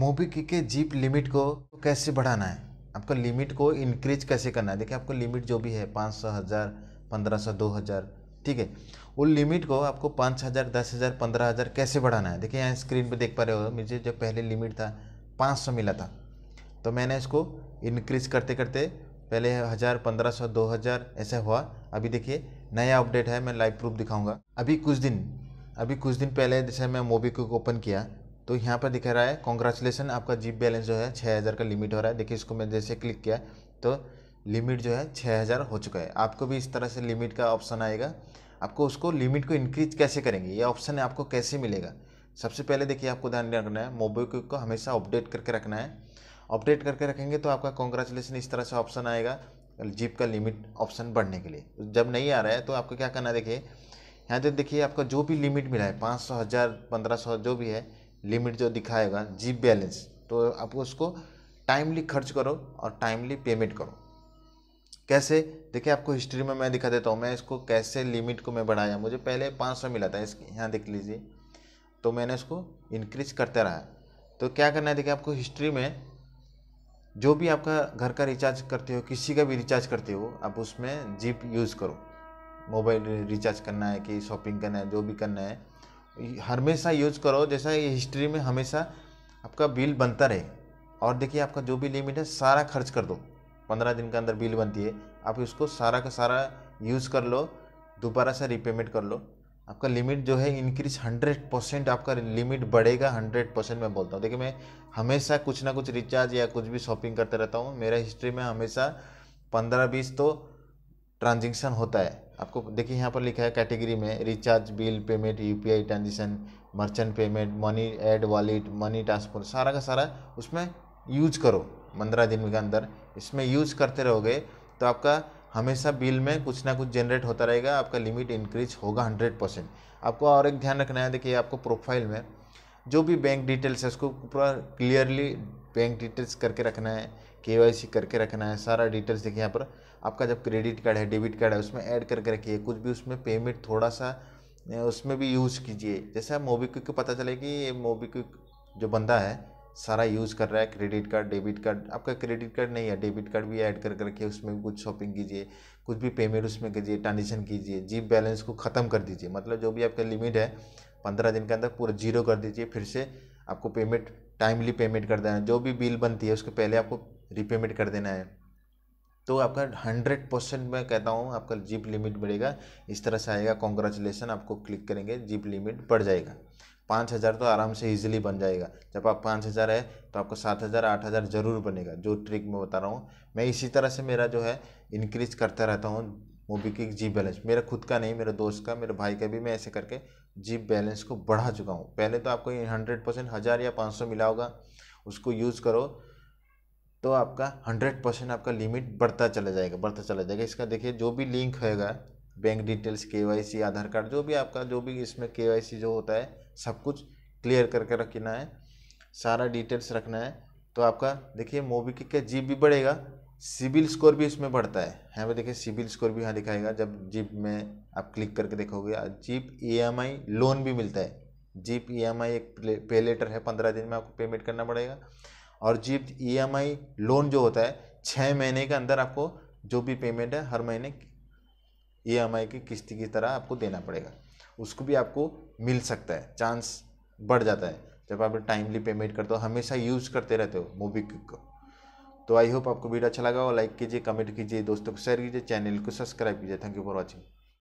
MobiKwik के jeep limit को कैसे बढ़ाना है आपका लिमिट को इंक्रीज कैसे करना है देखिए आपको लिमिट जो भी है पाँच सौ हज़ार पंद्रह सौ दो हज़ार ठीक है उन लिमिट को आपको पाँच हज़ार दस हज़ार पंद्रह हज़ार कैसे बढ़ाना है देखिए यहाँ स्क्रीन पे देख पा रहे हो मुझे जो पहले लिमिट था पाँच सौ मिला था तो मैंने इसको इनक्रीज करते करते पहले हज़ार पंद्रह सौ दो हज़ार ऐसा हुआ अभी देखिए नया अपडेट है मैं लाइव प्रूफ दिखाऊँगा अभी कुछ दिन अभी कुछ दिन पहले जैसे मैं को ओपन किया तो यहाँ पर दिखा रहा है कॉन्ग्रेचुलेसन आपका जीप बैलेंस जो है छः हज़ार का लिमिट हो रहा है देखिए इसको मैं जैसे क्लिक किया तो लिमिट जो है छः हज़ार हो चुका है आपको भी इस तरह से लिमिट का ऑप्शन आएगा आपको उसको लिमिट को इंक्रीज कैसे करेंगे ये ऑप्शन आपको कैसे मिलेगा सबसे पहले देखिए आपको ध्यान रखना है मोबाइल को हमेशा अपडेट करके रखना है अपडेट करके रखेंगे तो आपका कॉन्ग्रेचुलेसन इस तरह से ऑप्शन आएगा जीप का लिमिट ऑप्शन बढ़ने के लिए जब नहीं आ रहा है तो आपको क्या करना है देखिए यहाँ तो देखिए आपका जो भी लिमिट मिला है पाँच सौ हज़ार पंद्रह सौ जो भी है लिमिट जो दिखाएगा जी बैलेंस तो आप उसको टाइमली खर्च करो और टाइमली पेमेंट करो कैसे देखिए आपको हिस्ट्री में मैं दिखा देता हूँ मैं इसको कैसे लिमिट को मैं बढ़ाया मुझे पहले पाँच सौ मिला था इस यहाँ देख लीजिए तो मैंने इसको इंक्रीज करते रहा तो क्या करना है देखिए आपको हिस्ट्री में जो भी आपका घर का रिचार्ज करते हो किसी का भी रिचार्ज करते हो आप उसमें जीप यूज़ करो मोबाइल रिचार्ज करना है कि शॉपिंग करना है जो भी करना है हमेशा यूज करो जैसा ये हिस्ट्री में हमेशा आपका बिल बनता रहे और देखिए आपका जो भी लिमिट है सारा खर्च कर दो पंद्रह दिन के अंदर बिल बनती है आप उसको सारा का सारा यूज़ कर लो दोबारा से रिपेमेंट कर लो आपका लिमिट जो है इंक्रीज हंड्रेड परसेंट आपका लिमिट बढ़ेगा हंड्रेड परसेंट मैं बोलता हूँ देखिए मैं हमेशा कुछ ना कुछ रिचार्ज या कुछ भी शॉपिंग करते रहता हूँ मेरा हिस्ट्री में हमेशा पंद्रह बीस तो ट्रांजेक्शन होता है आपको देखिए यहाँ पर लिखा है कैटेगरी में recharge bill payment UPI transaction merchant payment money add wallet money transfer सारा का सारा उसमें यूज करो पंद्रह दिन के अंदर इसमें यूज करते रहोगे तो आपका हमेशा बिल में कुछ ना कुछ जनरेट होता रहेगा आपका लिमिट इंक्रीज होगा हंड्रेड परसेंट आपको और एक ध्यान रखना है देखिए आपको प्रोफाइल में जो भी बैंक डिटेल्स है उसको पूरा क्लियरली बैंक डिटेल्स करके रखना है के करके रखना है सारा डिटेल्स देखिए यहाँ पर आपका जब क्रेडिट कार्ड है डेबिट कार्ड है उसमें ऐड करके रखिए कुछ भी उसमें पेमेंट थोड़ा सा उसमें भी यूज़ कीजिए जैसे मोबीक्विक को पता चले कि ये मोबीक्विक जो बंदा है सारा यूज़ कर रहा है क्रेडिट कार्ड डेबिट कार्ड आपका क्रेडिट कार्ड नहीं है डेबिट कार्ड भी ऐड करके रखिए उसमें भी कुछ शॉपिंग कीजिए कुछ भी पेमेंट उसमें कीजिए ट्रांजेक्शन कीजिए जीप बैलेंस को ख़त्म कर दीजिए मतलब जो भी आपका लिमिट है पंद्रह दिन के अंदर पूरा जीरो कर दीजिए फिर से आपको पेमेंट टाइमली पेमेंट कर देना है जो भी बिल बनती है उसके पहले आपको रीपेमेंट कर देना है तो आपका हंड्रेड परसेंट मैं कहता हूँ आपका जीप लिमिट बढ़ेगा इस तरह से आएगा कॉन्ग्रेचुलेसन आपको क्लिक करेंगे जीप लिमिट बढ़ जाएगा पाँच हज़ार तो आराम से इजीली बन जाएगा जब आप पाँच हज़ार है तो आपका सात हज़ार आठ हज़ार ज़रूर बनेगा जो ट्रिक मैं बता रहा हूँ मैं इसी तरह से मेरा जो है इंक्रीज करता रहता हूँ मोबी की जी बैलेंस मेरा खुद का नहीं मेरे दोस्त का मेरे भाई का भी मैं ऐसे करके जीप बैलेंस को बढ़ा चुका हूँ पहले तो आपको ये हंड्रेड परसेंट हज़ार या पाँच सौ मिला होगा उसको यूज़ करो तो आपका हंड्रेड परसेंट आपका लिमिट बढ़ता चला जाएगा बढ़ता चला जाएगा इसका देखिए जो भी लिंक होगा बैंक डिटेल्स के आधार कार्ड जो भी आपका जो भी इसमें के जो होता है सब कुछ क्लियर करके रखना है सारा डिटेल्स रखना है तो आपका देखिए मोबी का जीप भी बढ़ेगा सिविल स्कोर भी इसमें बढ़ता है हाँ भाई देखिए सिविल स्कोर भी यहाँ दिखाएगा जब जीप में आप क्लिक करके देखोगे जीप ई e लोन भी मिलता है जीप आई e एक पे लेटर है पंद्रह दिन में आपको पेमेंट करना पड़ेगा और जीप आई e लोन जो होता है छः महीने के अंदर आपको जो भी पेमेंट है हर महीने आई की किस्ती की तरह आपको देना पड़ेगा उसको भी आपको मिल सकता है चांस बढ़ जाता है जब आप टाइमली पेमेंट करते हो हमेशा यूज़ करते रहते हो मोबीक्विक को तो आई होप आपको वीडियो अच्छा लगा हो लाइक कीजिए कमेंट कीजिए दोस्तों को शेयर कीजिए चैनल को सब्सक्राइब कीजिए थैंक यू फॉर वॉचिंग